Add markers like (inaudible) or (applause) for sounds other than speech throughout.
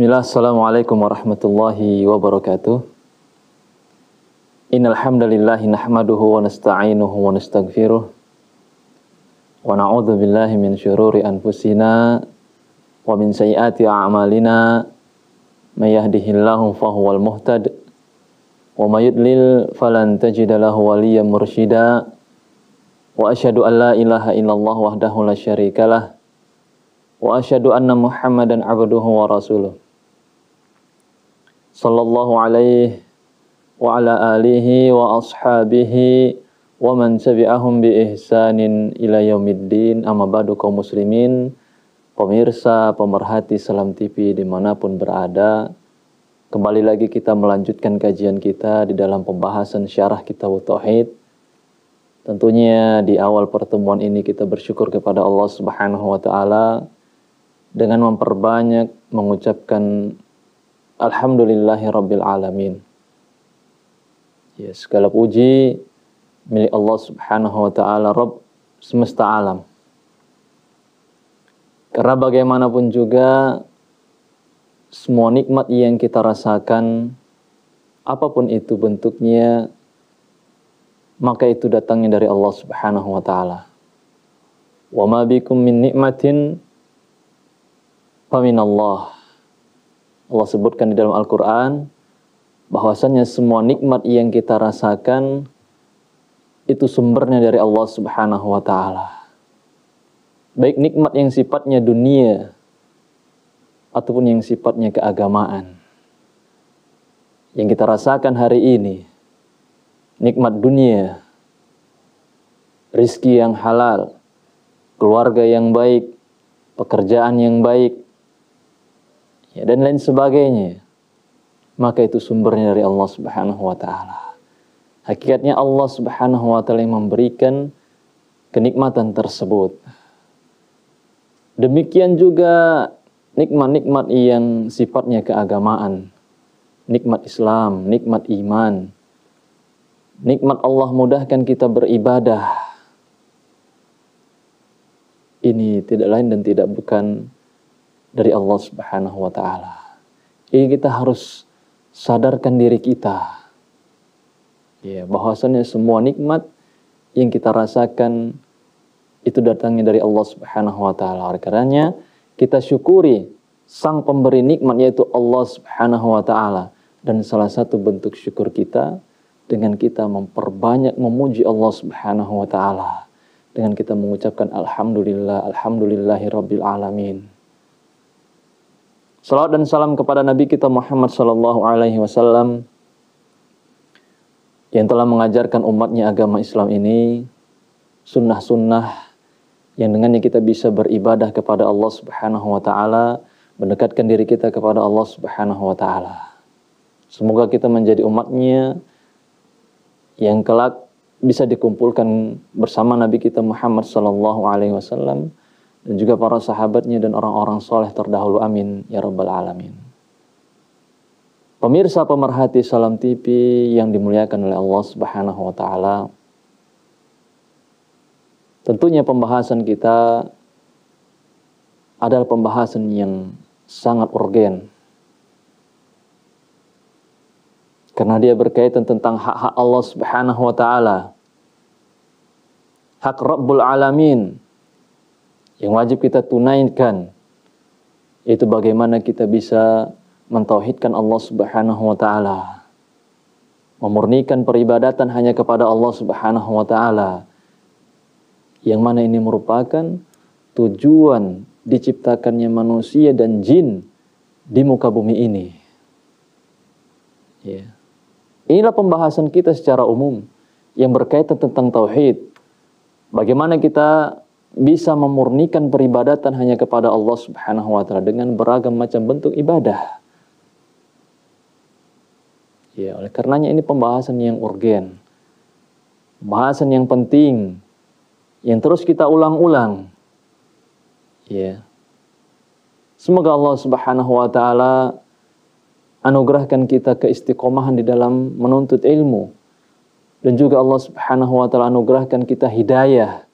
Bismillah, Assalamualaikum warahmatullahi wabarakatuh. Innal hamdalillah nahmaduhu wa nasta'inuhu wa nastaghfiruh. Wa na'udzu billahi min syururi anfusina wa min sayyiati a'malina. May yahdihillahu fahuwal muhtad wa may yudlil falan tajida lahu waliyyan mursyida. Wa asyhadu an la ilaha illallah wahdahu la syarikalah. wa asyhadu anna muhammadan abduhu wa rasuluh sallallahu alaihi wa ala alihi wa ashabihi wa man tabi'ahum bi ihsanin ila yaumiddin amma ba'du kaum muslimin pemirsa pemerhati Salam TV dimanapun berada kembali lagi kita melanjutkan kajian kita di dalam pembahasan syarah kitab tauhid Tentunya di awal pertemuan ini kita bersyukur kepada Allah Subhanahu wa taala dengan memperbanyak mengucapkan Alhamdulillahi Rabbil Alamin. Ya, segala puji milik Allah Subhanahu wa taala Rabb semesta alam. Karena bagaimanapun juga semua nikmat yang kita rasakan apapun itu bentuknya maka itu datangnya dari Allah Subhanahu wa taala. Wa ma bikum min nikmatin min Allah Allah sebutkan di dalam Al-Quran bahwasanya semua nikmat yang kita rasakan itu sumbernya dari Allah Subhanahu wa taala. Baik nikmat yang sifatnya dunia ataupun yang sifatnya keagamaan. Yang kita rasakan hari ini nikmat dunia, rizki yang halal, keluarga yang baik, pekerjaan yang baik, ya, dan lain sebagainya. Maka itu sumbernya dari Allah Subhanahu wa taala. Hakikatnya Allah Subhanahu wa taala yang memberikan kenikmatan tersebut. Demikian juga nikmat-nikmat yang sifatnya keagamaan. Nikmat Islam, nikmat iman. Nikmat Allah mudahkan kita beribadah. Ini tidak lain dan tidak bukan dari Allah Subhanahu wa taala. Ini kita harus sadarkan diri kita. Ya, bahwasanya semua nikmat yang kita rasakan itu datangnya dari Allah Subhanahu wa taala. Karenanya kita syukuri sang pemberi nikmat yaitu Allah Subhanahu wa taala dan salah satu bentuk syukur kita dengan kita memperbanyak memuji Allah Subhanahu wa taala dengan kita mengucapkan alhamdulillah alhamdulillahirabbil alamin Salawat dan salam kepada Nabi kita Muhammad Sallallahu Alaihi Wasallam yang telah mengajarkan umatnya agama Islam ini sunnah-sunnah yang dengannya kita bisa beribadah kepada Allah Subhanahu Wa Taala, mendekatkan diri kita kepada Allah Subhanahu Wa Taala. Semoga kita menjadi umatnya yang kelak bisa dikumpulkan bersama Nabi kita Muhammad Sallallahu Alaihi Wasallam dan juga para sahabatnya dan orang-orang soleh terdahulu. Amin. Ya Rabbal Alamin. Pemirsa pemerhati Salam TV yang dimuliakan oleh Allah Subhanahu wa taala. Tentunya pembahasan kita adalah pembahasan yang sangat urgen. Karena dia berkaitan tentang hak-hak Allah Subhanahu wa taala. Hak Rabbul Alamin yang wajib kita tunaikan yaitu bagaimana kita bisa mentauhidkan Allah Subhanahu wa taala. Memurnikan peribadatan hanya kepada Allah Subhanahu wa taala. Yang mana ini merupakan tujuan diciptakannya manusia dan jin di muka bumi ini. Ya. Inilah pembahasan kita secara umum yang berkaitan tentang tauhid. Bagaimana kita bisa memurnikan peribadatan hanya kepada Allah Subhanahu wa taala dengan beragam macam bentuk ibadah. Ya, oleh karenanya ini pembahasan yang urgen. Pembahasan yang penting yang terus kita ulang-ulang. Ya. Semoga Allah Subhanahu wa taala anugerahkan kita keistiqomahan di dalam menuntut ilmu dan juga Allah Subhanahu wa taala anugerahkan kita hidayah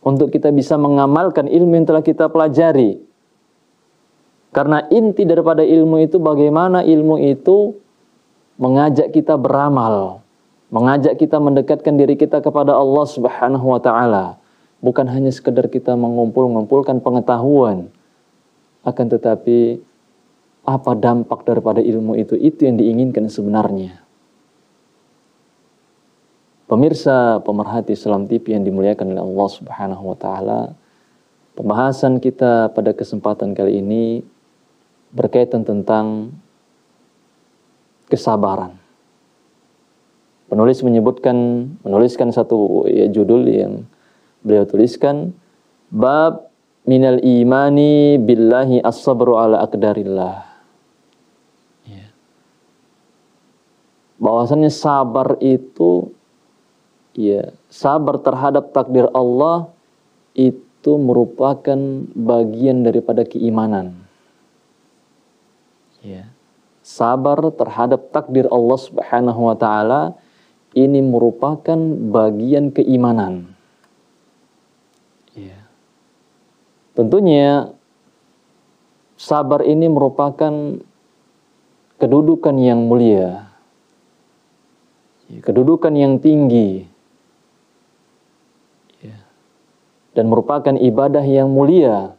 untuk kita bisa mengamalkan ilmu yang telah kita pelajari. Karena inti daripada ilmu itu bagaimana ilmu itu mengajak kita beramal, mengajak kita mendekatkan diri kita kepada Allah Subhanahu wa taala. Bukan hanya sekedar kita mengumpul-ngumpulkan pengetahuan, akan tetapi apa dampak daripada ilmu itu itu yang diinginkan sebenarnya. Pemirsa pemerhati Islam TV yang dimuliakan oleh Allah Subhanahu wa taala, pembahasan kita pada kesempatan kali ini berkaitan tentang kesabaran. Penulis menyebutkan menuliskan satu ya, judul yang beliau tuliskan bab minal imani billahi as-sabru ala aqdarillah. Ya. Bahwasannya sabar itu ya sabar terhadap takdir Allah itu merupakan bagian daripada keimanan. Ya. Sabar terhadap takdir Allah Subhanahu wa taala ini merupakan bagian keimanan. Ya. Tentunya sabar ini merupakan kedudukan yang mulia. Kedudukan yang tinggi dan merupakan ibadah yang mulia.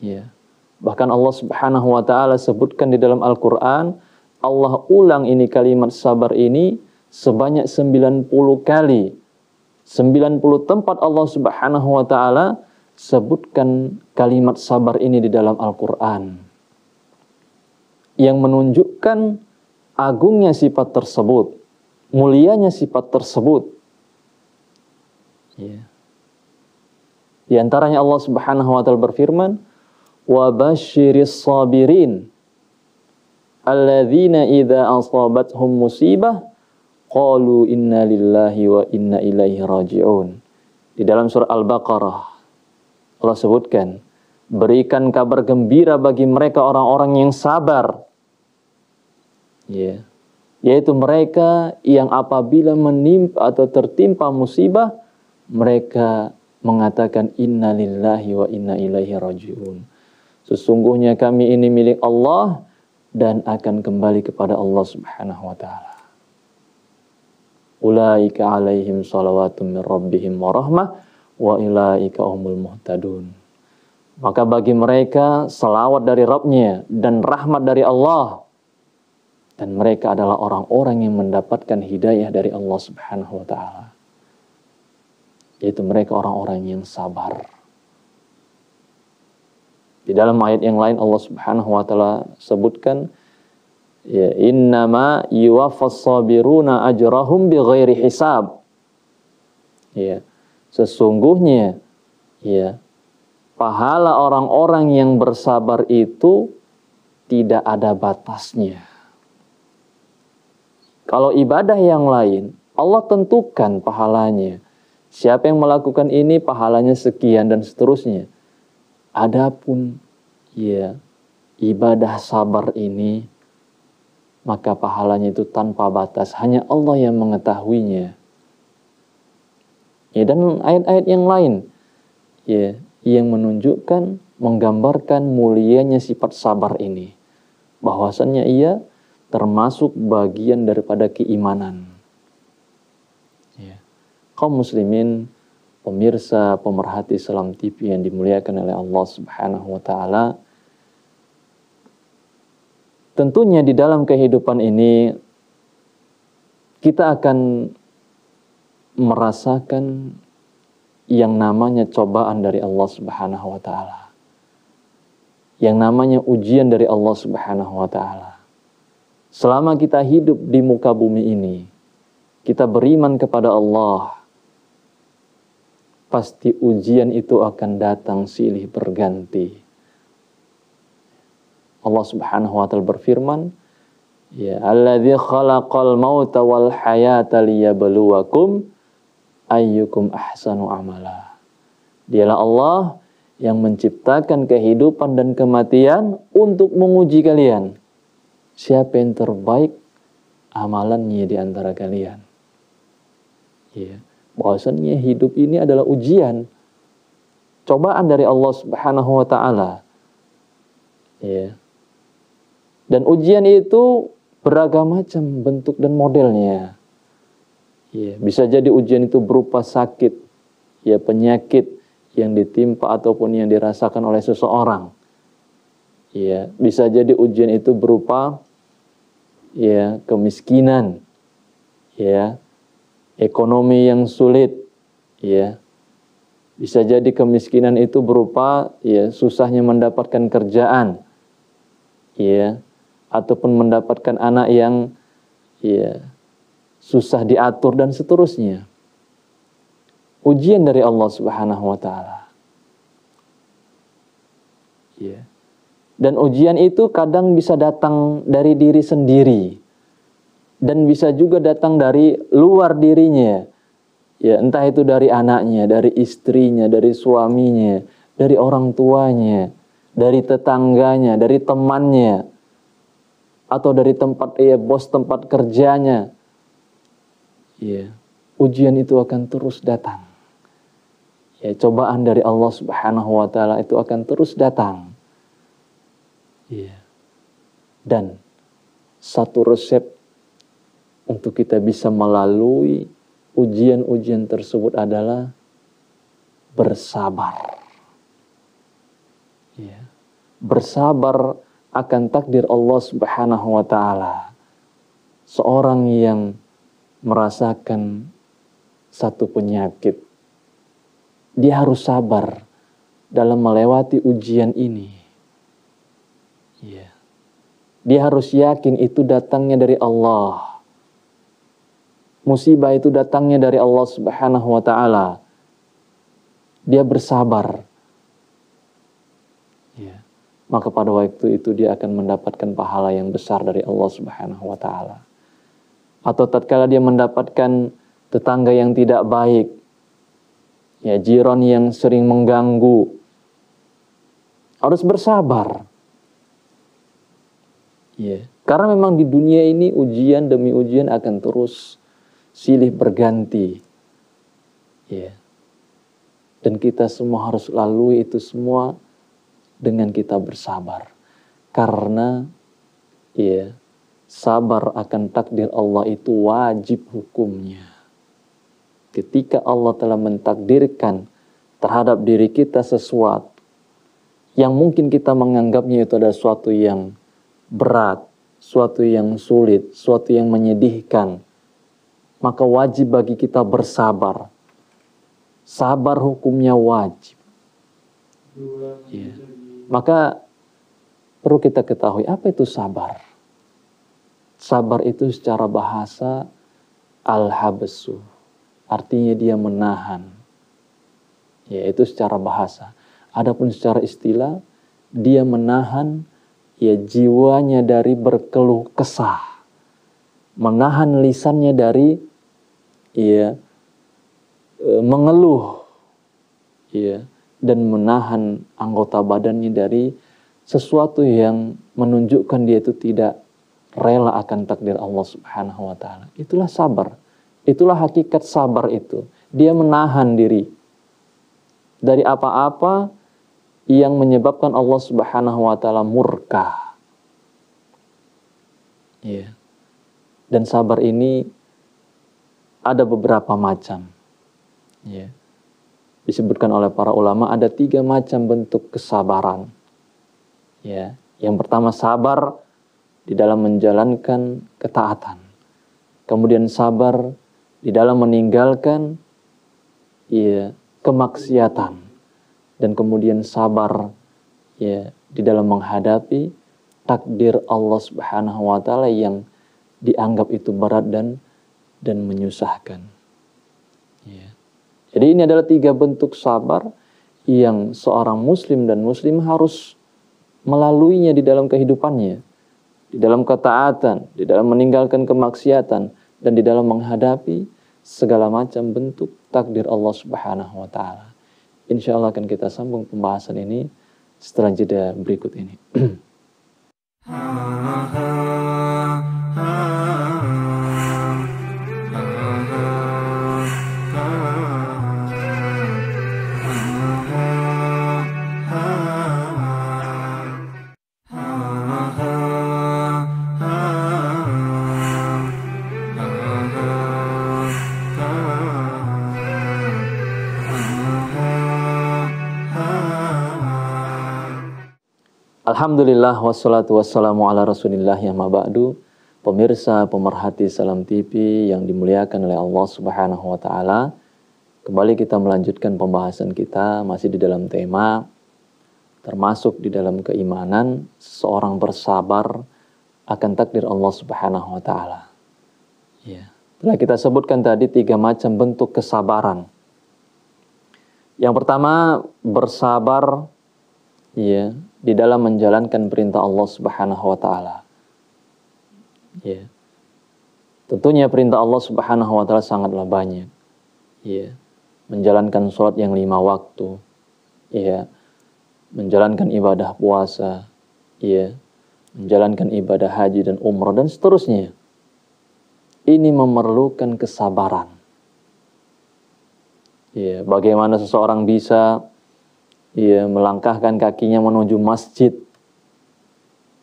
Ya. Bahkan Allah Subhanahu wa taala sebutkan di dalam Al-Qur'an, Allah ulang ini kalimat sabar ini sebanyak 90 kali. 90 tempat Allah Subhanahu wa taala sebutkan kalimat sabar ini di dalam Al-Qur'an. Yang menunjukkan agungnya sifat tersebut, mulianya sifat tersebut Ya. Di antaranya Allah Subhanahu wa taala berfirman, "Wa basyiris sabirin alladzina idza hum musibah qalu inna lillahi wa inna ilaihi raji'un." Di dalam surah Al-Baqarah Allah sebutkan, "Berikan kabar gembira bagi mereka orang-orang yang sabar." Ya. Yeah. Yaitu mereka yang apabila menimpa atau tertimpa musibah, mereka mengatakan inna lillahi wa inna ilaihi rajiun. Sesungguhnya kami ini milik Allah dan akan kembali kepada Allah Subhanahu wa taala. Ulaika alaihim salawatun min rabbihim wa rahmah wa ilaika humul muhtadun. Maka bagi mereka salawat dari Rabbnya dan rahmat dari Allah. Dan mereka adalah orang-orang yang mendapatkan hidayah dari Allah subhanahu wa ta'ala yaitu mereka orang-orang yang sabar. Di dalam ayat yang lain Allah Subhanahu wa taala sebutkan ya innama yuwaffas sabiruna ajrahum bighairi hisab. Ya. Sesungguhnya ya pahala orang-orang yang bersabar itu tidak ada batasnya. Kalau ibadah yang lain Allah tentukan pahalanya Siapa yang melakukan ini pahalanya sekian dan seterusnya. Adapun ya ibadah sabar ini maka pahalanya itu tanpa batas, hanya Allah yang mengetahuinya. Ya dan ayat-ayat yang lain ya yang menunjukkan menggambarkan mulianya sifat sabar ini. Bahwasannya ia termasuk bagian daripada keimanan kaum muslimin, pemirsa, pemerhati Salam TV yang dimuliakan oleh Allah Subhanahu wa taala. Tentunya di dalam kehidupan ini kita akan merasakan yang namanya cobaan dari Allah Subhanahu wa taala. Yang namanya ujian dari Allah Subhanahu wa taala. Selama kita hidup di muka bumi ini, kita beriman kepada Allah, pasti ujian itu akan datang silih berganti. Allah Subhanahu wa taala berfirman, ya alladzi khalaqal mauta wal hayata liyabluwakum ayyukum ahsanu amala. Dialah Allah yang menciptakan kehidupan dan kematian untuk menguji kalian. Siapa yang terbaik amalannya di antara kalian. Ya. Yeah bahwasanya hidup ini adalah ujian cobaan dari Allah Subhanahu wa taala. Ya. Dan ujian itu beragam macam bentuk dan modelnya. Ya, bisa jadi ujian itu berupa sakit, ya penyakit yang ditimpa ataupun yang dirasakan oleh seseorang. Ya, bisa jadi ujian itu berupa ya kemiskinan, ya ekonomi yang sulit, ya. Bisa jadi kemiskinan itu berupa ya susahnya mendapatkan kerjaan. Ya, ataupun mendapatkan anak yang ya susah diatur dan seterusnya. Ujian dari Allah Subhanahu wa taala. Ya. Dan ujian itu kadang bisa datang dari diri sendiri dan bisa juga datang dari luar dirinya. Ya, entah itu dari anaknya, dari istrinya, dari suaminya, dari orang tuanya, dari tetangganya, dari temannya, atau dari tempat ya bos tempat kerjanya. Ya, ujian itu akan terus datang. Ya, cobaan dari Allah Subhanahu wa taala itu akan terus datang. Ya. Dan satu resep untuk kita bisa melalui ujian-ujian tersebut adalah bersabar. Ya. Bersabar akan takdir Allah Subhanahu wa taala. Seorang yang merasakan satu penyakit dia harus sabar dalam melewati ujian ini. Ya. Dia harus yakin itu datangnya dari Allah Musibah itu datangnya dari Allah Subhanahu wa taala. Dia bersabar. Ya. Maka pada waktu itu dia akan mendapatkan pahala yang besar dari Allah Subhanahu wa taala. Atau tatkala dia mendapatkan tetangga yang tidak baik, ya jiron yang sering mengganggu, harus bersabar. Ya, karena memang di dunia ini ujian demi ujian akan terus silih berganti. Ya. Dan kita semua harus lalui itu semua dengan kita bersabar. Karena ya, sabar akan takdir Allah itu wajib hukumnya. Ketika Allah telah mentakdirkan terhadap diri kita sesuatu yang mungkin kita menganggapnya itu adalah suatu yang berat, suatu yang sulit, suatu yang menyedihkan, maka wajib bagi kita bersabar. Sabar hukumnya wajib. Ya. Maka perlu kita ketahui apa itu sabar. Sabar itu secara bahasa al-habsu. Artinya dia menahan. Ya, itu secara bahasa. Adapun secara istilah, dia menahan ya jiwanya dari berkeluh kesah. Menahan lisannya dari ya mengeluh ya dan menahan anggota badannya dari sesuatu yang menunjukkan dia itu tidak rela akan takdir Allah Subhanahu wa taala. Itulah sabar. Itulah hakikat sabar itu. Dia menahan diri dari apa-apa yang menyebabkan Allah Subhanahu wa taala murka. Ya. Dan sabar ini ada beberapa macam. Ya. Disebutkan oleh para ulama ada tiga macam bentuk kesabaran. Ya. Yang pertama sabar di dalam menjalankan ketaatan. Kemudian sabar di dalam meninggalkan ya, kemaksiatan dan kemudian sabar ya di dalam menghadapi takdir Allah Subhanahu wa taala yang dianggap itu berat dan dan menyusahkan. Ya. Jadi ini adalah tiga bentuk sabar yang seorang muslim dan muslim harus melaluinya di dalam kehidupannya. Di dalam ketaatan, di dalam meninggalkan kemaksiatan, dan di dalam menghadapi segala macam bentuk takdir Allah Subhanahu wa taala. Insya Allah akan kita sambung pembahasan ini setelah jeda berikut ini. (clears throat) Alhamdulillah wassalatu wassalamu ala rasulillah ya mabadu Pemirsa pemerhati Salam TV yang dimuliakan oleh Allah subhanahu wa ta'ala Kembali kita melanjutkan pembahasan kita masih di dalam tema Termasuk di dalam keimanan seorang bersabar akan takdir Allah subhanahu wa ta'ala ya. Telah kita sebutkan tadi tiga macam bentuk kesabaran Yang pertama bersabar ya di dalam menjalankan perintah Allah Subhanahu wa taala. Ya. Tentunya perintah Allah Subhanahu wa taala sangatlah banyak. Ya. Menjalankan sholat yang lima waktu. Ya. Menjalankan ibadah puasa. Ya. Menjalankan ibadah haji dan umrah dan seterusnya. Ini memerlukan kesabaran. Ya, bagaimana seseorang bisa ya, melangkahkan kakinya menuju masjid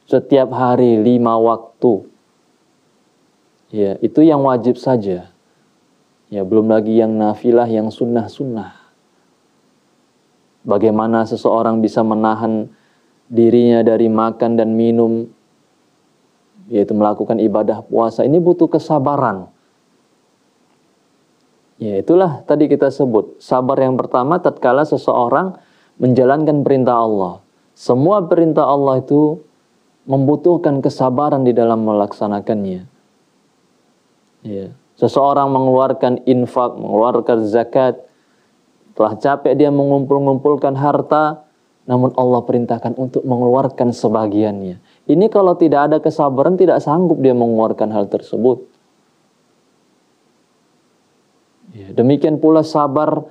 setiap hari lima waktu. Ya, itu yang wajib saja. Ya, belum lagi yang nafilah, yang sunnah-sunnah. Bagaimana seseorang bisa menahan dirinya dari makan dan minum, yaitu melakukan ibadah puasa. Ini butuh kesabaran. Ya, itulah tadi kita sebut. Sabar yang pertama tatkala seseorang menjalankan perintah Allah. Semua perintah Allah itu membutuhkan kesabaran di dalam melaksanakannya. Ya. Seseorang mengeluarkan infak, mengeluarkan zakat, telah capek dia mengumpul-ngumpulkan harta, namun Allah perintahkan untuk mengeluarkan sebagiannya. Ini kalau tidak ada kesabaran, tidak sanggup dia mengeluarkan hal tersebut. Ya, demikian pula sabar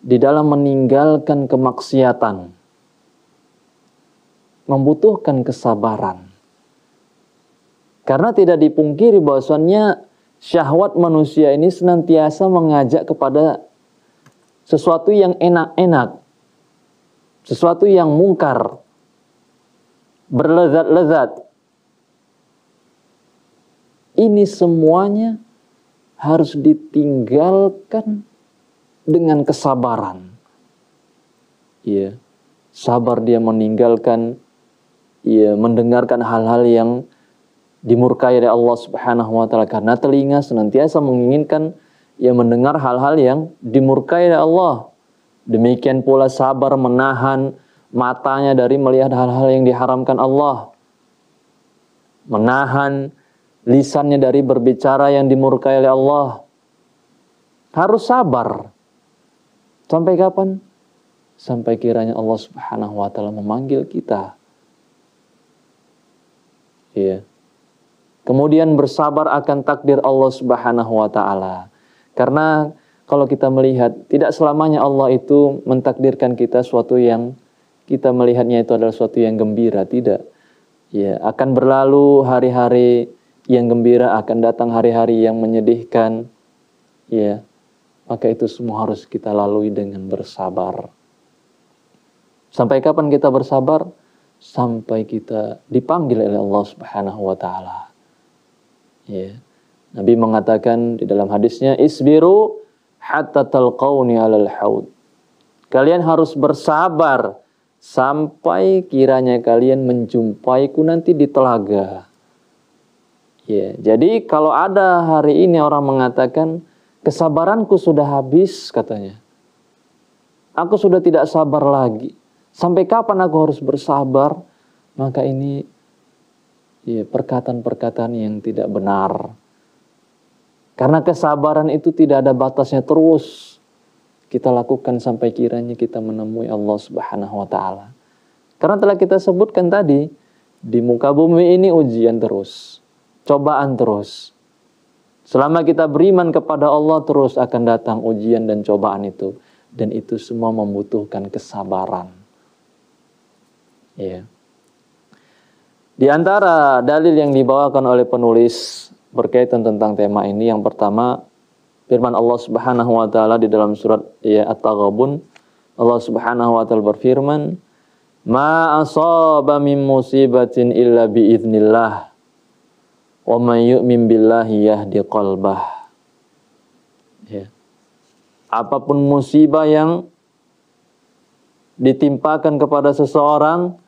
di dalam meninggalkan kemaksiatan membutuhkan kesabaran. Karena tidak dipungkiri bahwasannya syahwat manusia ini senantiasa mengajak kepada sesuatu yang enak-enak, sesuatu yang mungkar, berlezat-lezat. Ini semuanya harus ditinggalkan dengan kesabaran. Ya, sabar dia meninggalkan ya mendengarkan hal-hal yang dimurkai oleh Allah Subhanahu wa taala karena telinga senantiasa menginginkan ya mendengar hal-hal yang dimurkai oleh Allah. Demikian pula sabar menahan matanya dari melihat hal-hal yang diharamkan Allah. Menahan lisannya dari berbicara yang dimurkai oleh Allah. Harus sabar Sampai kapan? Sampai kiranya Allah Subhanahu wa taala memanggil kita. Iya. Kemudian bersabar akan takdir Allah Subhanahu wa taala. Karena kalau kita melihat tidak selamanya Allah itu mentakdirkan kita suatu yang kita melihatnya itu adalah suatu yang gembira, tidak. Ya, akan berlalu hari-hari yang gembira, akan datang hari-hari yang menyedihkan. Ya, maka itu semua harus kita lalui dengan bersabar. Sampai kapan kita bersabar? Sampai kita dipanggil oleh Allah Subhanahu wa taala. Ya. Nabi mengatakan di dalam hadisnya isbiru hatta talqauni alal haud. Kalian harus bersabar sampai kiranya kalian menjumpaiku nanti di telaga. Ya, jadi kalau ada hari ini orang mengatakan kesabaranku sudah habis katanya. Aku sudah tidak sabar lagi. Sampai kapan aku harus bersabar? Maka ini ya perkataan-perkataan yang tidak benar. Karena kesabaran itu tidak ada batasnya terus. Kita lakukan sampai kiranya kita menemui Allah Subhanahu wa taala. Karena telah kita sebutkan tadi, di muka bumi ini ujian terus, cobaan terus. Selama kita beriman kepada Allah terus akan datang ujian dan cobaan itu dan itu semua membutuhkan kesabaran. Ya. Di antara dalil yang dibawakan oleh penulis berkaitan tentang tema ini yang pertama firman Allah Subhanahu wa taala di dalam surat ya At-Taghabun Allah Subhanahu wa taala berfirman Ma asaba min musibatin illa biiznillah wa may yu'min billahi yahdi qalbah ya apapun musibah yang ditimpakan kepada seseorang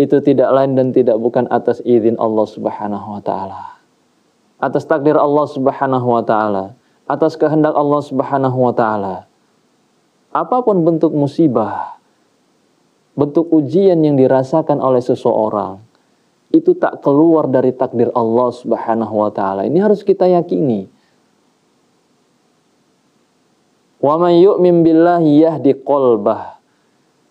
itu tidak lain dan tidak bukan atas izin Allah Subhanahu wa taala atas takdir Allah Subhanahu wa taala atas kehendak Allah Subhanahu wa taala apapun bentuk musibah bentuk ujian yang dirasakan oleh seseorang itu tak keluar dari takdir Allah Subhanahu wa taala. Ini harus kita yakini. Wa may yu'min billahi yahdi qalbah.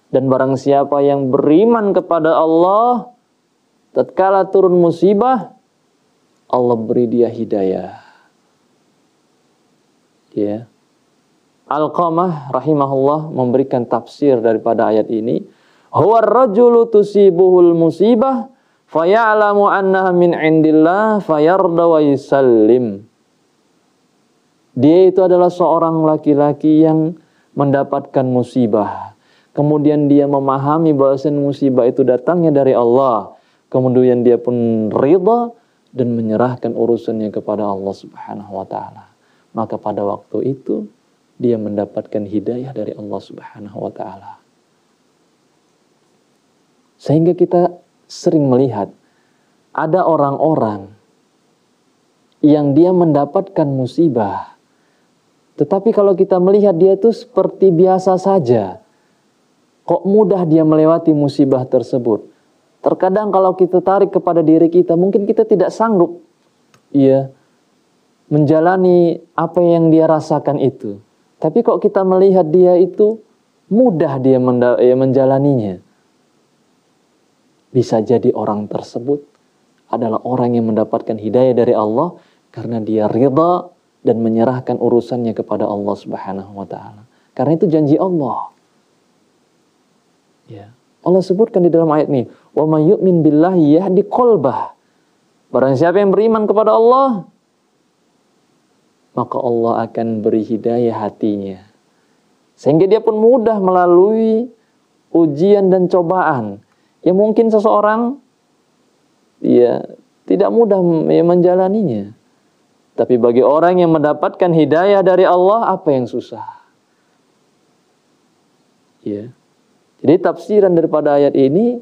Dan barang siapa yang beriman kepada Allah tatkala turun musibah Allah beri dia hidayah. Ya. Al-Qamah rahimahullah memberikan tafsir daripada ayat ini. Huwa rajulu tusibuhul musibah fayalamu annaha min indillah fayarda wa yusallim. Dia itu adalah seorang laki-laki yang mendapatkan musibah. Kemudian dia memahami bahwa musibah itu datangnya dari Allah. Kemudian dia pun rida dan menyerahkan urusannya kepada Allah Subhanahu wa taala. Maka pada waktu itu dia mendapatkan hidayah dari Allah Subhanahu wa taala. Sehingga kita sering melihat ada orang-orang yang dia mendapatkan musibah. Tetapi kalau kita melihat dia itu seperti biasa saja. Kok mudah dia melewati musibah tersebut? Terkadang kalau kita tarik kepada diri kita, mungkin kita tidak sanggup ya menjalani apa yang dia rasakan itu. Tapi kok kita melihat dia itu mudah dia menjalaninya. Bisa jadi orang tersebut adalah orang yang mendapatkan hidayah dari Allah karena dia rida dan menyerahkan urusannya kepada Allah Subhanahu wa taala. Karena itu janji Allah. Ya. Allah sebutkan di dalam ayat ini, "Wa may yu'min billahi yahdi qalbah." Barang siapa yang beriman kepada Allah, maka Allah akan beri hidayah hatinya. Sehingga dia pun mudah melalui ujian dan cobaan ya mungkin seseorang ya tidak mudah ya, menjalaninya. Tapi bagi orang yang mendapatkan hidayah dari Allah, apa yang susah? Ya. Jadi tafsiran daripada ayat ini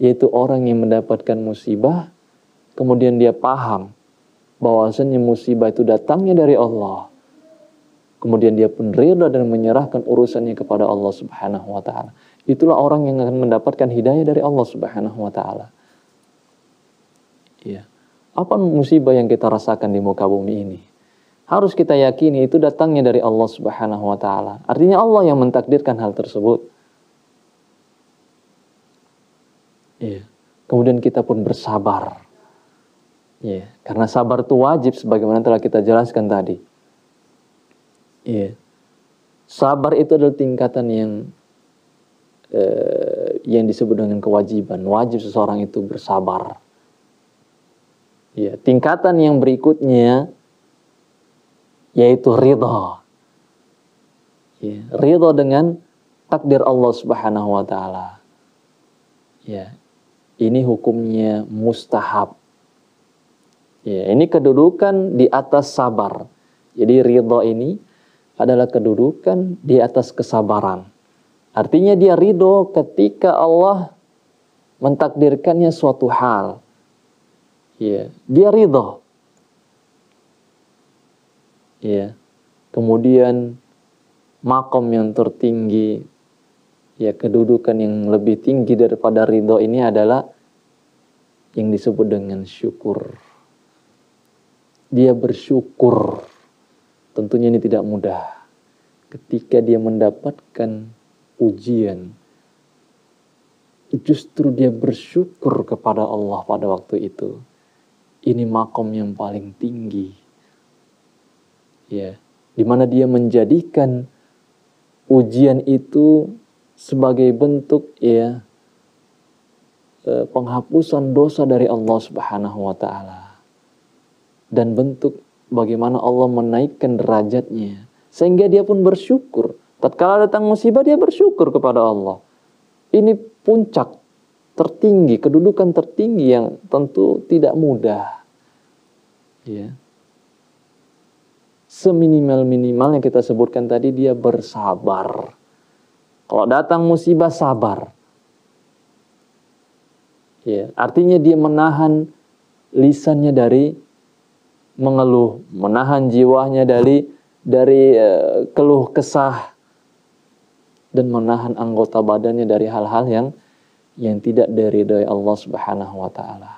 yaitu orang yang mendapatkan musibah kemudian dia paham bahwasannya musibah itu datangnya dari Allah. Kemudian dia pun rela dan menyerahkan urusannya kepada Allah Subhanahu wa taala itulah orang yang akan mendapatkan hidayah dari Allah Subhanahu wa taala. Ya. Apa musibah yang kita rasakan di muka bumi ini? Harus kita yakini itu datangnya dari Allah Subhanahu wa taala. Artinya Allah yang mentakdirkan hal tersebut. Ya. Kemudian kita pun bersabar. Ya, karena sabar itu wajib sebagaimana telah kita jelaskan tadi. Iya. Sabar itu adalah tingkatan yang Eh, yang disebut dengan kewajiban. Wajib seseorang itu bersabar. Ya, tingkatan yang berikutnya yaitu ridho. Ya, ridho dengan takdir Allah Subhanahu wa taala. Ya. Ini hukumnya mustahab. Ya, ini kedudukan di atas sabar. Jadi ridho ini adalah kedudukan di atas kesabaran. Artinya dia ridho ketika Allah mentakdirkannya suatu hal. Ya, dia ridho. Ya. Kemudian makom yang tertinggi ya kedudukan yang lebih tinggi daripada ridho ini adalah yang disebut dengan syukur. Dia bersyukur. Tentunya ini tidak mudah. Ketika dia mendapatkan ujian, justru dia bersyukur kepada Allah pada waktu itu. Ini makom yang paling tinggi. Ya, Dimana dia menjadikan ujian itu sebagai bentuk ya eh, penghapusan dosa dari Allah Subhanahu wa taala dan bentuk bagaimana Allah menaikkan derajatnya sehingga dia pun bersyukur Tatkala datang musibah dia bersyukur kepada Allah. Ini puncak tertinggi, kedudukan tertinggi yang tentu tidak mudah. Ya. Seminimal-minimal yang kita sebutkan tadi dia bersabar. Kalau datang musibah sabar. Ya, artinya dia menahan lisannya dari mengeluh, menahan jiwanya dari dari uh, keluh kesah dan menahan anggota badannya dari hal-hal yang yang tidak dari doa Allah Subhanahu wa taala.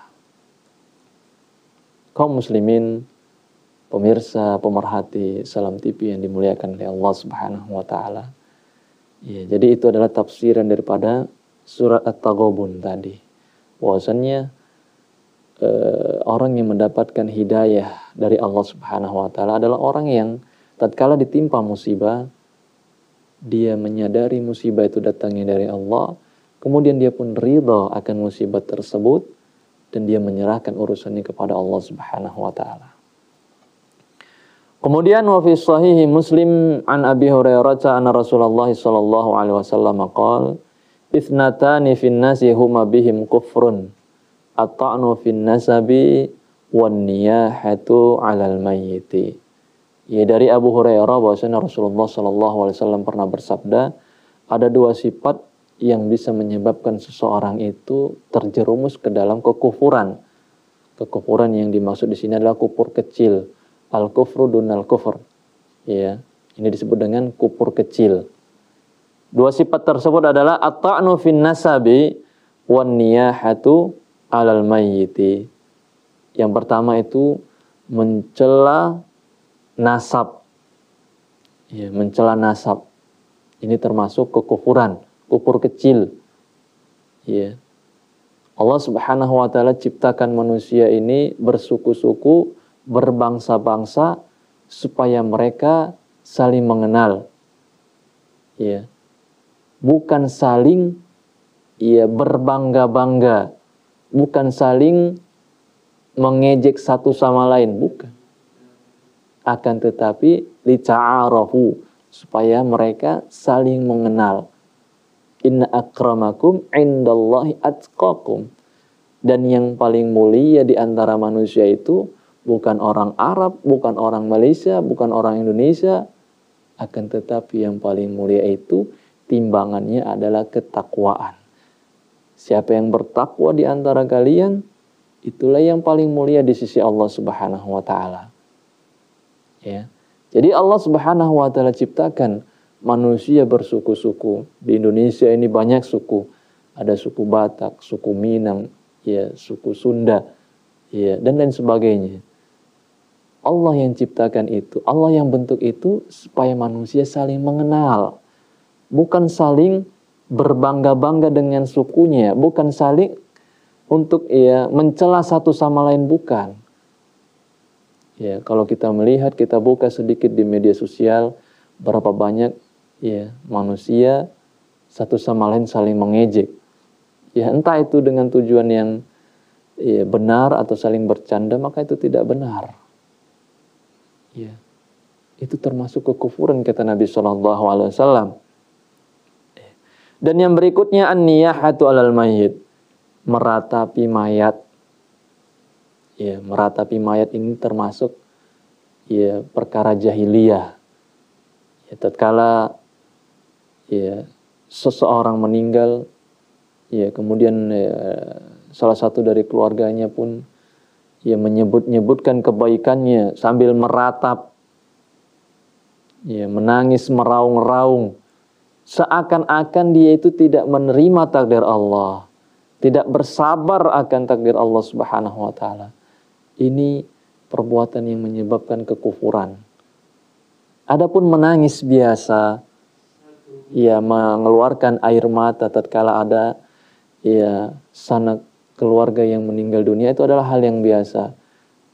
Kaum muslimin, pemirsa, pemerhati Salam TV yang dimuliakan oleh Allah Subhanahu wa taala. Ya, jadi itu adalah tafsiran daripada surat At-Taghabun tadi. Bahwasanya eh, orang yang mendapatkan hidayah dari Allah Subhanahu wa taala adalah orang yang tatkala ditimpa musibah dia menyadari musibah itu datangnya dari Allah, kemudian dia pun ridha akan musibah tersebut dan dia menyerahkan urusannya kepada Allah Subhanahu wa taala. Kemudian wa fi sahihi Muslim an Abi Hurairah anna Rasulullah sallallahu alaihi wasallam qaal Ithnatani fin nasi huma bihim kufrun at-ta'nu fin nasabi wan niyahatu 'alal mayyiti Ya dari Abu Hurairah bahwasanya Rasulullah Shallallahu Alaihi Wasallam pernah bersabda, ada dua sifat yang bisa menyebabkan seseorang itu terjerumus ke dalam kekufuran. Kekufuran yang dimaksud di sini adalah kufur kecil, al kufru al kufur. Ya, ini disebut dengan kufur kecil. Dua sifat tersebut adalah at-ta'nu fin nasabi wan niyahatu alal mayyiti. Yang pertama itu mencela nasab. Ya, mencela nasab. Ini termasuk kekufuran, kufur kecil. Ya. Allah Subhanahu wa taala ciptakan manusia ini bersuku-suku, berbangsa-bangsa supaya mereka saling mengenal. Ya. Bukan saling ya berbangga-bangga, bukan saling mengejek satu sama lain, bukan akan tetapi licaarahu supaya mereka saling mengenal. Inna akramakum indallahi atqakum. Dan yang paling mulia di antara manusia itu bukan orang Arab, bukan orang Malaysia, bukan orang Indonesia, akan tetapi yang paling mulia itu timbangannya adalah ketakwaan. Siapa yang bertakwa di antara kalian, itulah yang paling mulia di sisi Allah Subhanahu wa taala. Ya. Jadi Allah Subhanahu wa taala ciptakan manusia bersuku-suku. Di Indonesia ini banyak suku. Ada suku Batak, suku Minang, ya, suku Sunda, ya, dan lain sebagainya. Allah yang ciptakan itu, Allah yang bentuk itu supaya manusia saling mengenal. Bukan saling berbangga-bangga dengan sukunya, bukan saling untuk ya mencela satu sama lain bukan Ya, kalau kita melihat, kita buka sedikit di media sosial, berapa banyak ya manusia satu sama lain saling mengejek. Ya, entah itu dengan tujuan yang ya, benar atau saling bercanda, maka itu tidak benar. Ya, itu termasuk kekufuran kata Nabi Shallallahu Alaihi Wasallam. Dan yang berikutnya an-niyahatu alal mayyit. Meratapi mayat ya meratapi mayat ini termasuk ya perkara jahiliyah. Ya, tatkala ya seseorang meninggal ya kemudian ya, salah satu dari keluarganya pun ya menyebut-nyebutkan kebaikannya sambil meratap ya menangis meraung-raung seakan-akan dia itu tidak menerima takdir Allah tidak bersabar akan takdir Allah Subhanahu wa taala ini perbuatan yang menyebabkan kekufuran. Adapun menangis biasa, ya mengeluarkan air mata tatkala ada ya sanak keluarga yang meninggal dunia itu adalah hal yang biasa.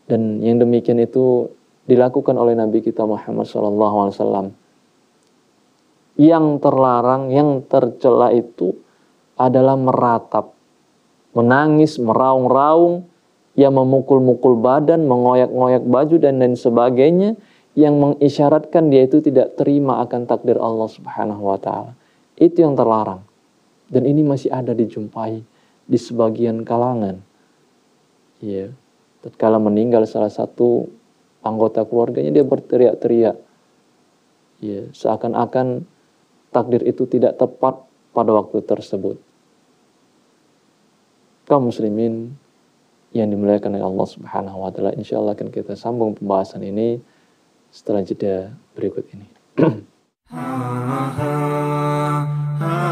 Dan yang demikian itu dilakukan oleh Nabi kita Muhammad SAW. Yang terlarang, yang tercela itu adalah meratap, menangis, meraung-raung, yang memukul-mukul badan, mengoyak-ngoyak baju dan lain sebagainya yang mengisyaratkan dia itu tidak terima akan takdir Allah Subhanahu wa taala. Itu yang terlarang. Dan ini masih ada dijumpai di sebagian kalangan. Ya. Tatkala meninggal salah satu anggota keluarganya dia berteriak-teriak. Ya, seakan-akan takdir itu tidak tepat pada waktu tersebut. Kaum muslimin yang dimuliakan oleh Allah Subhanahu wa taala. Insyaallah akan kita sambung pembahasan ini setelah jeda berikut ini. (clears throat)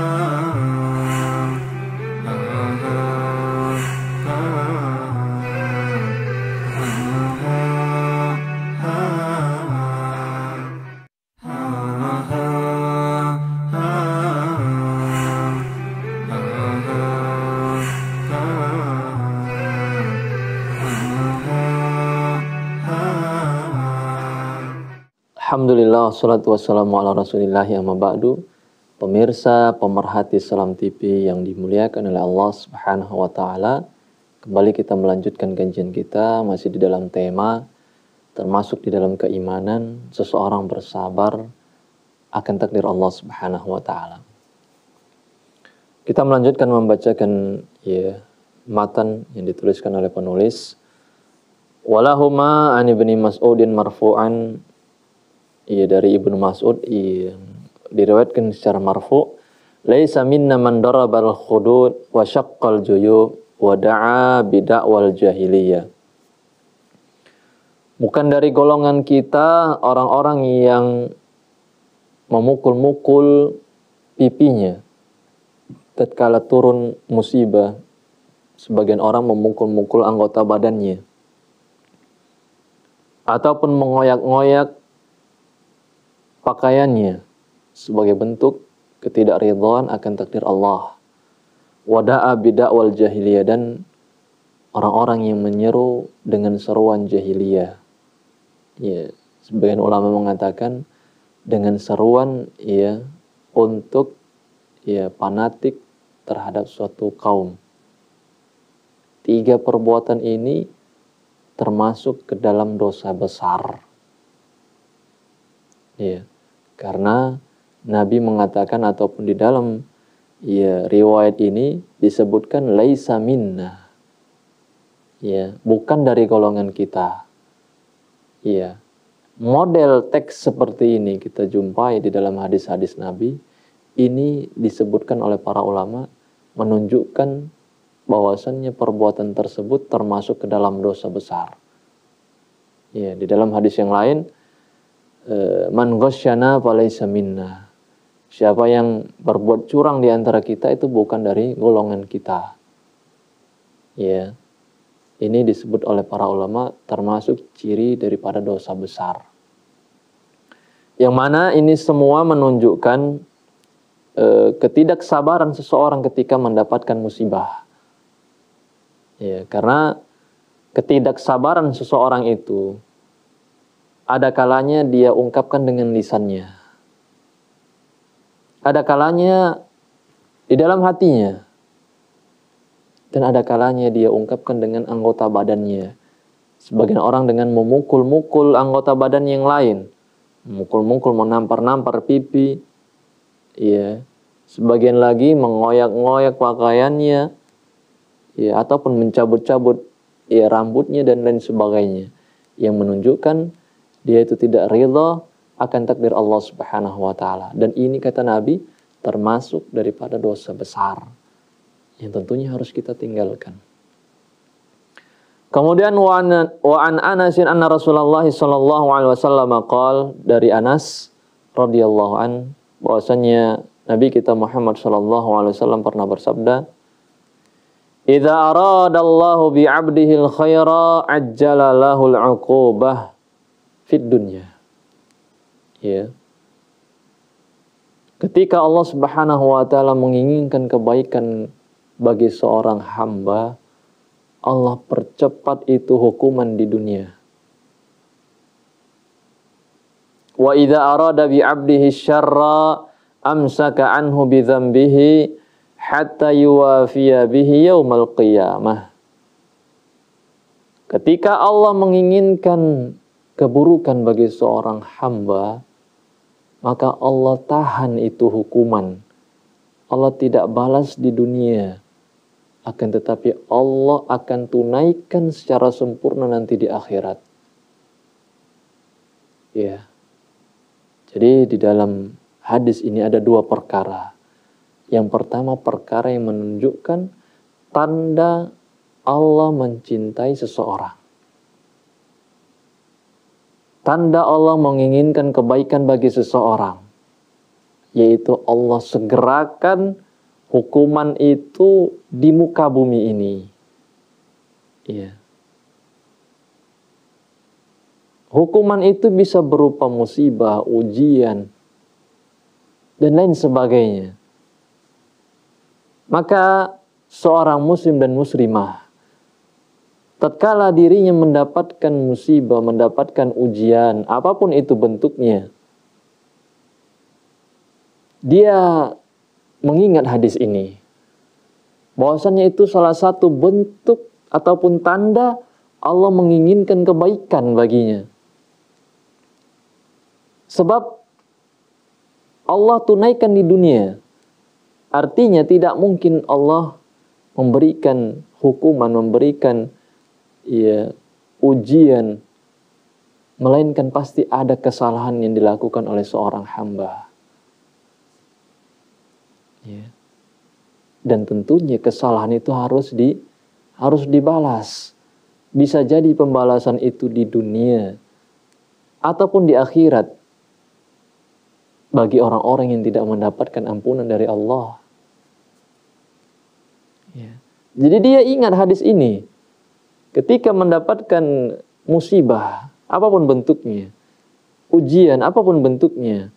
Bismillah, salatu wassalamu ala rasulillah yang mabadu. Pemirsa, pemerhati Salam TV yang dimuliakan oleh Allah subhanahu wa ta'ala. Kembali kita melanjutkan kajian kita, masih di dalam tema, termasuk di dalam keimanan, seseorang bersabar akan takdir Allah subhanahu wa ta'ala. Kita melanjutkan membacakan ya, matan yang dituliskan oleh penulis. Walahuma an ibni Mas'udin marfu'an Iya dari Ibnu Mas'ud iya diriwayatkan secara marfu laisa minna man darabal khudud wa syaqqal juyub wa da'a bidakwal jahiliyah Bukan dari golongan kita orang-orang yang memukul-mukul pipinya tatkala turun musibah sebagian orang memukul-mukul anggota badannya ataupun mengoyak-ngoyak pakaiannya sebagai bentuk ketidakridhaan akan takdir Allah. Wada'a bidakwal jahiliyah dan orang-orang yang menyeru dengan seruan jahiliyah. Ya, sebagian ulama mengatakan dengan seruan ya untuk ya fanatik terhadap suatu kaum. Tiga perbuatan ini termasuk ke dalam dosa besar. Ya. Karena Nabi mengatakan ataupun di dalam ya, riwayat ini disebutkan laisa minna. Ya, bukan dari golongan kita. Ya. Model teks seperti ini kita jumpai di dalam hadis-hadis Nabi. Ini disebutkan oleh para ulama menunjukkan bahwasannya perbuatan tersebut termasuk ke dalam dosa besar. Ya, di dalam hadis yang lain Eh, man ghasyana falaysa minna. Siapa yang berbuat curang di antara kita itu bukan dari golongan kita. Ya. Ini disebut oleh para ulama termasuk ciri daripada dosa besar. Yang mana ini semua menunjukkan e, ketidaksabaran seseorang ketika mendapatkan musibah. Ya, karena ketidaksabaran seseorang itu ada kalanya dia ungkapkan dengan lisannya. Ada kalanya di dalam hatinya. Dan ada kalanya dia ungkapkan dengan anggota badannya. Sebagian orang dengan memukul-mukul anggota badan yang lain. memukul mukul menampar-nampar pipi. Ya. Sebagian lagi mengoyak-ngoyak pakaiannya. Ya, ataupun mencabut-cabut ya rambutnya dan lain sebagainya yang menunjukkan dia itu tidak ridha akan takdir Allah Subhanahu wa taala. Dan ini kata Nabi termasuk daripada dosa besar yang tentunya harus kita tinggalkan. Kemudian wa an Anas anna Rasulullah sallallahu alaihi wasallam qol dari Anas radhiyallahu an bahwasanya Nabi kita Muhammad sallallahu alaihi wasallam pernah bersabda Idza aradallahu bi 'abdihi al-khaira ajjala lahu al-'uqubah fit dunia. Ya. Ketika Allah Subhanahu wa taala menginginkan kebaikan bagi seorang hamba, Allah percepat itu hukuman di dunia. Wa idza arada bi 'abdihi syarra amsaka anhu bi dzambihi hatta yuwafiya bihi yaumal qiyamah. Ketika Allah menginginkan keburukan bagi seorang hamba, maka Allah tahan itu hukuman. Allah tidak balas di dunia. Akan tetapi Allah akan tunaikan secara sempurna nanti di akhirat. Ya. Jadi di dalam hadis ini ada dua perkara. Yang pertama perkara yang menunjukkan tanda Allah mencintai seseorang. Tanda Allah menginginkan kebaikan bagi seseorang, yaitu Allah segerakan hukuman itu di muka bumi ini. Ya. Hukuman itu bisa berupa musibah, ujian, dan lain sebagainya. Maka seorang muslim dan muslimah tatkala dirinya mendapatkan musibah, mendapatkan ujian, apapun itu bentuknya, dia mengingat hadis ini. Bahwasannya itu salah satu bentuk ataupun tanda Allah menginginkan kebaikan baginya. Sebab Allah tunaikan di dunia. Artinya tidak mungkin Allah memberikan hukuman, memberikan ya ujian melainkan pasti ada kesalahan yang dilakukan oleh seorang hamba. Ya. Dan tentunya kesalahan itu harus di harus dibalas. Bisa jadi pembalasan itu di dunia ataupun di akhirat bagi orang-orang yang tidak mendapatkan ampunan dari Allah. Ya. Jadi dia ingat hadis ini ketika mendapatkan musibah apapun bentuknya, ujian apapun bentuknya,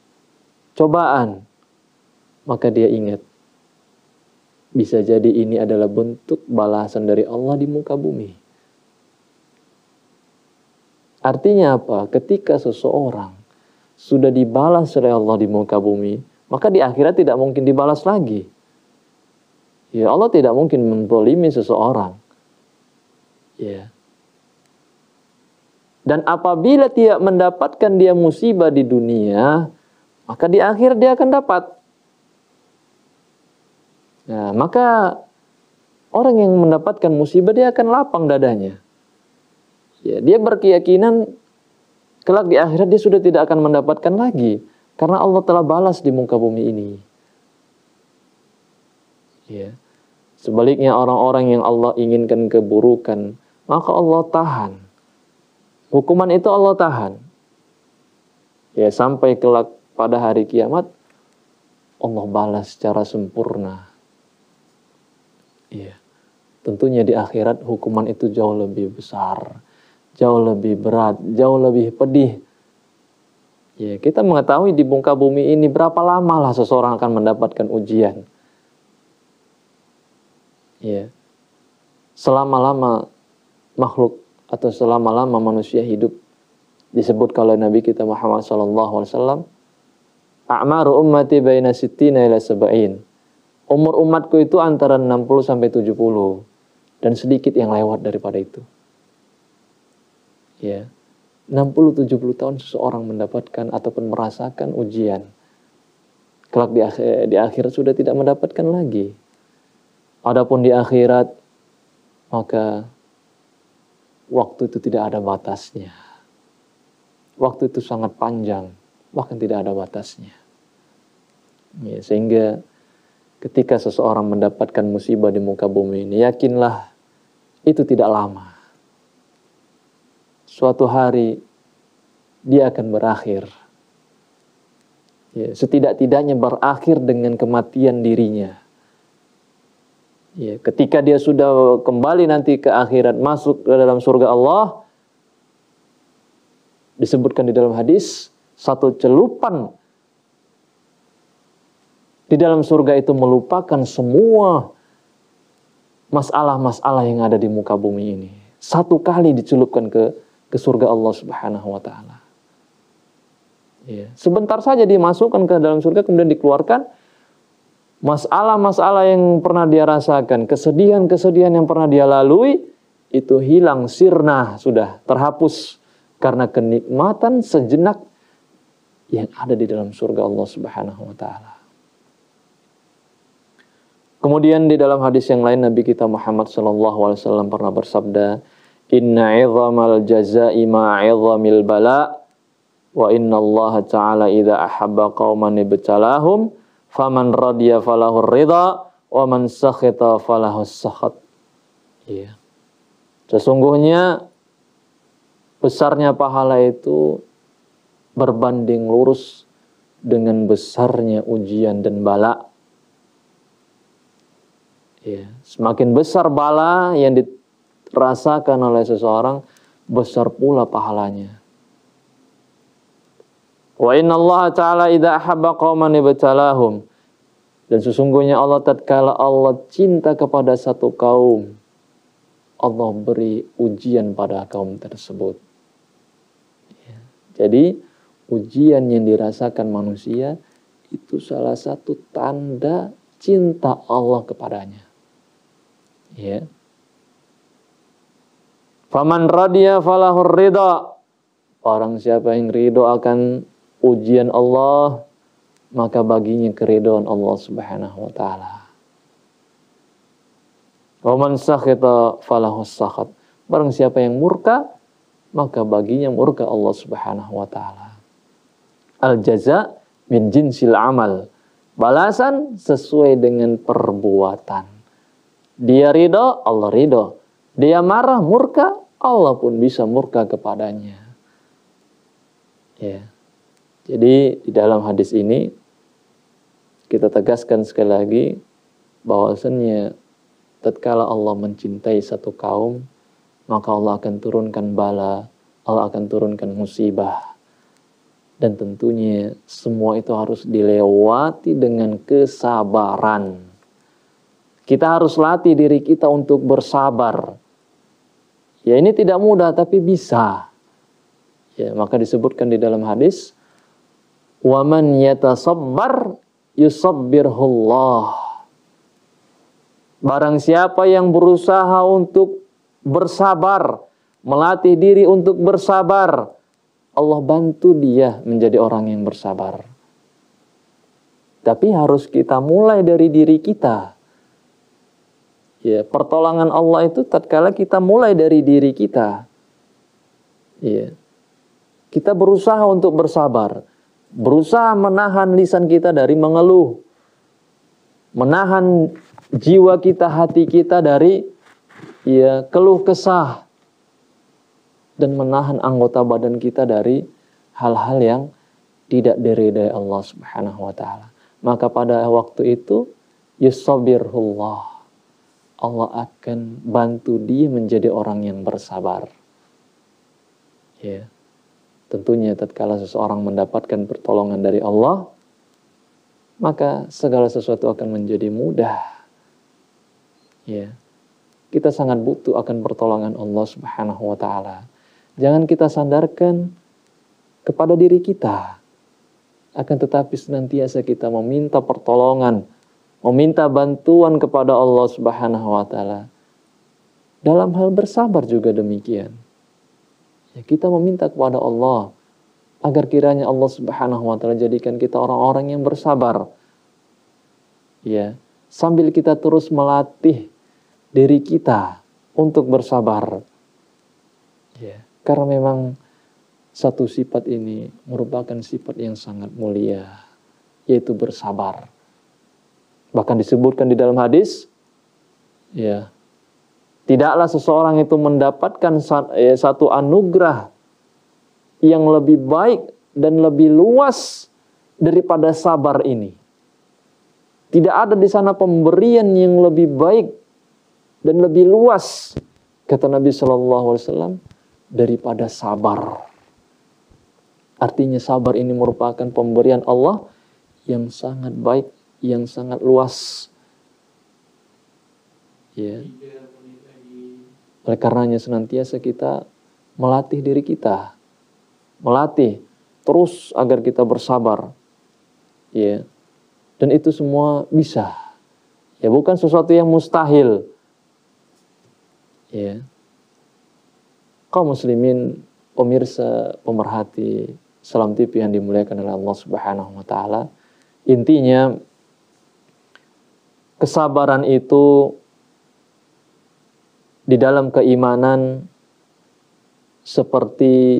cobaan, maka dia ingat bisa jadi ini adalah bentuk balasan dari Allah di muka bumi. Artinya apa? Ketika seseorang sudah dibalas oleh Allah di muka bumi, maka di akhirat tidak mungkin dibalas lagi. Ya Allah tidak mungkin mempolimi seseorang. Ya. Dan apabila tidak mendapatkan dia musibah di dunia, maka di akhir dia akan dapat. Ya, maka orang yang mendapatkan musibah dia akan lapang dadanya. Ya, dia berkeyakinan kelak di akhirat dia sudah tidak akan mendapatkan lagi karena Allah telah balas di muka bumi ini. Ya. Sebaliknya orang-orang yang Allah inginkan keburukan, maka Allah tahan. Hukuman itu Allah tahan. Ya sampai kelak pada hari kiamat Allah balas secara sempurna. Iya. Tentunya di akhirat hukuman itu jauh lebih besar, jauh lebih berat, jauh lebih pedih. Ya, kita mengetahui di bungka bumi ini berapa lamalah seseorang akan mendapatkan ujian. Ya. Selama-lama makhluk atau selama-lama manusia hidup disebut kalau Nabi kita Muhammad sallallahu alaihi wasallam a'maru ummati baina sittina ila sabain umur umatku itu antara 60 sampai 70 dan sedikit yang lewat daripada itu ya 60 70 tahun seseorang mendapatkan ataupun merasakan ujian kelak di akhir, di akhirat sudah tidak mendapatkan lagi adapun di akhirat maka Waktu itu tidak ada batasnya. Waktu itu sangat panjang, bahkan tidak ada batasnya. Ya, sehingga ketika seseorang mendapatkan musibah di muka bumi ini, yakinlah itu tidak lama. Suatu hari dia akan berakhir. Ya, setidak-tidaknya berakhir dengan kematian dirinya Ya, ketika dia sudah kembali nanti ke akhirat masuk ke dalam surga Allah disebutkan di dalam hadis satu celupan di dalam surga itu melupakan semua masalah-masalah yang ada di muka bumi ini. Satu kali dicelupkan ke ke surga Allah Subhanahu wa taala. Ya, sebentar saja dimasukkan ke dalam surga kemudian dikeluarkan masalah-masalah yang pernah dia rasakan, kesedihan-kesedihan yang pernah dia lalui, itu hilang sirna sudah terhapus karena kenikmatan sejenak yang ada di dalam surga Allah Subhanahu wa taala. Kemudian di dalam hadis yang lain Nabi kita Muhammad sallallahu alaihi wasallam pernah bersabda, "Inna 'idhamal jazaa'i ma 'idhamil bala' wa inna Allah ta'ala idza ahabba qauman ibtalahum" faman radiya falahu ridha wa man sakhita falahu sakhat. Iya. Sesungguhnya besarnya pahala itu berbanding lurus dengan besarnya ujian dan bala. Ya, semakin besar bala yang dirasakan oleh seseorang, besar pula pahalanya. Wa inna Allah ta'ala idha ahabba qawman ibtalahum. Dan sesungguhnya Allah tatkala Allah cinta kepada satu kaum, Allah beri ujian pada kaum tersebut. Ya. Jadi ujian yang dirasakan manusia itu salah satu tanda cinta Allah kepadanya. Ya. Faman radiya falahur ridha. Orang siapa yang ridho akan ujian Allah, maka baginya keridhaan Allah Subhanahu wa taala. Wa man sakhata falahu sakhat. Barang siapa yang murka, maka baginya murka Allah Subhanahu wa taala. Al jaza min jinsil amal. Balasan sesuai dengan perbuatan. Dia ridho, Allah ridho. Dia marah, murka, Allah pun bisa murka kepadanya. Ya. Yeah. Jadi di dalam hadis ini kita tegaskan sekali lagi bahwasannya tatkala Allah mencintai satu kaum maka Allah akan turunkan bala, Allah akan turunkan musibah. Dan tentunya semua itu harus dilewati dengan kesabaran. Kita harus latih diri kita untuk bersabar. Ya ini tidak mudah tapi bisa. Ya, maka disebutkan di dalam hadis, Wa man yatasabbar yusabbirhullah. Barang siapa yang berusaha untuk bersabar, melatih diri untuk bersabar, Allah bantu dia menjadi orang yang bersabar. Tapi harus kita mulai dari diri kita. Ya, pertolongan Allah itu tatkala kita mulai dari diri kita. Ya. Kita berusaha untuk bersabar berusaha menahan lisan kita dari mengeluh, menahan jiwa kita, hati kita dari ya keluh kesah dan menahan anggota badan kita dari hal-hal yang tidak diridai Allah Subhanahu wa taala. Maka pada waktu itu yusabirullah. Allah akan bantu dia menjadi orang yang bersabar. Ya. Yeah. Tentunya tatkala seseorang mendapatkan pertolongan dari Allah, maka segala sesuatu akan menjadi mudah. Ya. Kita sangat butuh akan pertolongan Allah Subhanahu wa taala. Jangan kita sandarkan kepada diri kita. Akan tetapi senantiasa kita meminta pertolongan, meminta bantuan kepada Allah Subhanahu wa taala. Dalam hal bersabar juga demikian Ya, kita meminta kepada Allah agar kiranya Allah Subhanahu wa taala jadikan kita orang-orang yang bersabar. Ya, sambil kita terus melatih diri kita untuk bersabar. Ya, karena memang satu sifat ini merupakan sifat yang sangat mulia yaitu bersabar. Bahkan disebutkan di dalam hadis ya, Tidaklah seseorang itu mendapatkan eh, satu anugerah yang lebih baik dan lebih luas daripada sabar ini. Tidak ada di sana pemberian yang lebih baik dan lebih luas kata Nabi Shallallahu Alaihi Wasallam daripada sabar. Artinya sabar ini merupakan pemberian Allah yang sangat baik, yang sangat luas. Ya. Yeah. Oleh karenanya senantiasa kita melatih diri kita. Melatih terus agar kita bersabar. Ya. Dan itu semua bisa. Ya bukan sesuatu yang mustahil. Ya. Kau muslimin, pemirsa, pemerhati, salam TV yang dimuliakan oleh Allah Subhanahu wa taala. Intinya kesabaran itu di dalam keimanan seperti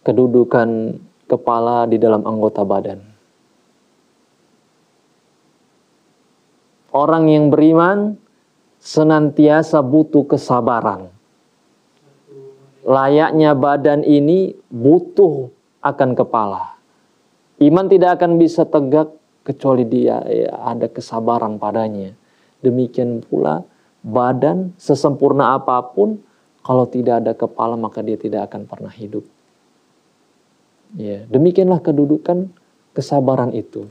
kedudukan kepala di dalam anggota badan. Orang yang beriman senantiasa butuh kesabaran. Layaknya badan ini butuh akan kepala. Iman tidak akan bisa tegak kecuali dia ya, ada kesabaran padanya. Demikian pula badan sesempurna apapun, kalau tidak ada kepala maka dia tidak akan pernah hidup. Ya, demikianlah kedudukan kesabaran itu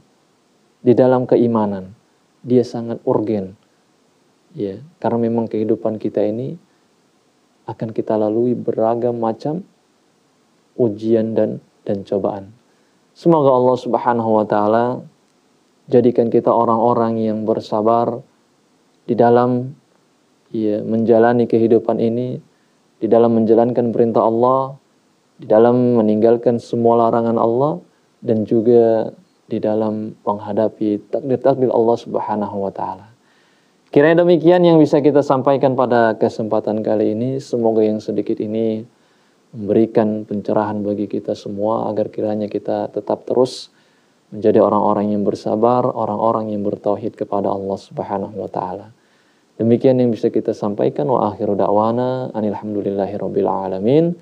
di dalam keimanan. Dia sangat urgen. Ya, karena memang kehidupan kita ini akan kita lalui beragam macam ujian dan dan cobaan. Semoga Allah Subhanahu wa taala jadikan kita orang-orang yang bersabar di dalam ya, menjalani kehidupan ini di dalam menjalankan perintah Allah, di dalam meninggalkan semua larangan Allah dan juga di dalam menghadapi takdir-takdir Allah Subhanahu wa taala. Kiranya demikian yang bisa kita sampaikan pada kesempatan kali ini. Semoga yang sedikit ini memberikan pencerahan bagi kita semua agar kiranya kita tetap terus menjadi orang-orang yang bersabar, orang-orang yang bertauhid kepada Allah Subhanahu wa taala. Demikian yang bisa kita sampaikan wa akhiru da'wana alhamdulillahi rabbil alamin.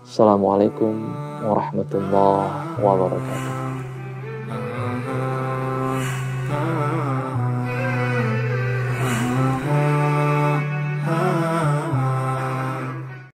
Assalamualaikum warahmatullahi wabarakatuh.